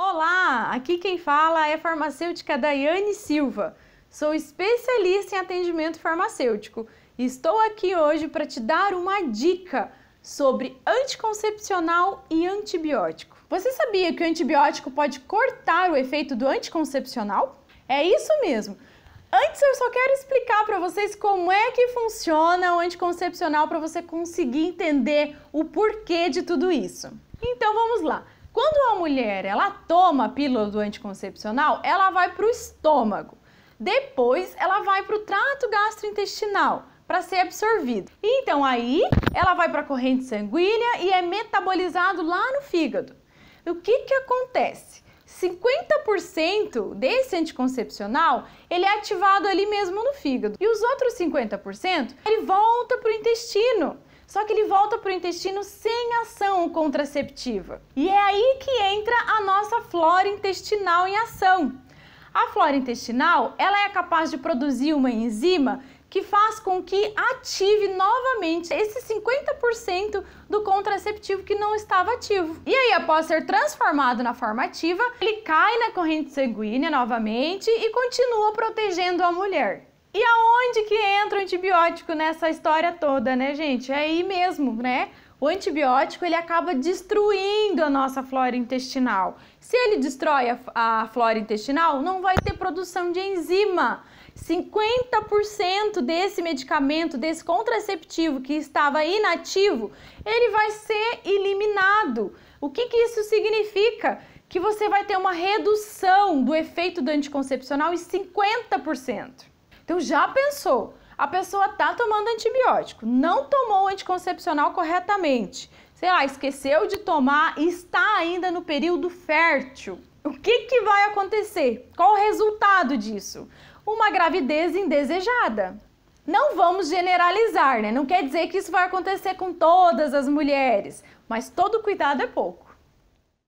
Olá, aqui quem fala é farmacêutica Daiane Silva. Sou especialista em atendimento farmacêutico e estou aqui hoje para te dar uma dica sobre anticoncepcional e antibiótico. Você sabia que o antibiótico pode cortar o efeito do anticoncepcional? É isso mesmo. Antes eu só quero explicar para vocês como é que funciona o anticoncepcional para você conseguir entender o porquê de tudo isso. Então vamos lá. Quando a mulher ela toma a pílula do anticoncepcional, ela vai para o estômago. Depois, ela vai para o trato gastrointestinal para ser absorvido. Então aí, ela vai para a corrente sanguínea e é metabolizado lá no fígado. O que que acontece? 50% desse anticoncepcional, ele é ativado ali mesmo no fígado. E os outros 50%, ele volta para o intestino. Só que ele volta para o intestino sem ação contraceptiva. E é aí que entra a nossa flora intestinal em ação. A flora intestinal, ela é capaz de produzir uma enzima que faz com que ative novamente esse 50% do contraceptivo que não estava ativo. E aí, após ser transformado na forma ativa, ele cai na corrente sanguínea novamente e continua protegendo a mulher. E aonde que entra o antibiótico nessa história toda, né, gente? É aí mesmo, né? O antibiótico ele acaba destruindo a nossa flora intestinal. Se ele destrói a, a flora intestinal, não vai ter produção de enzima. 50% desse medicamento, desse contraceptivo que estava inativo, ele vai ser eliminado. O que, que isso significa? Que você vai ter uma redução do efeito do anticoncepcional em 50%. Então já pensou? A pessoa está tomando antibiótico, não tomou o anticoncepcional corretamente, sei lá, esqueceu de tomar e está ainda no período fértil. O que, que vai acontecer? Qual o resultado disso? Uma gravidez indesejada. Não vamos generalizar, né? Não quer dizer que isso vai acontecer com todas as mulheres, mas todo cuidado é pouco.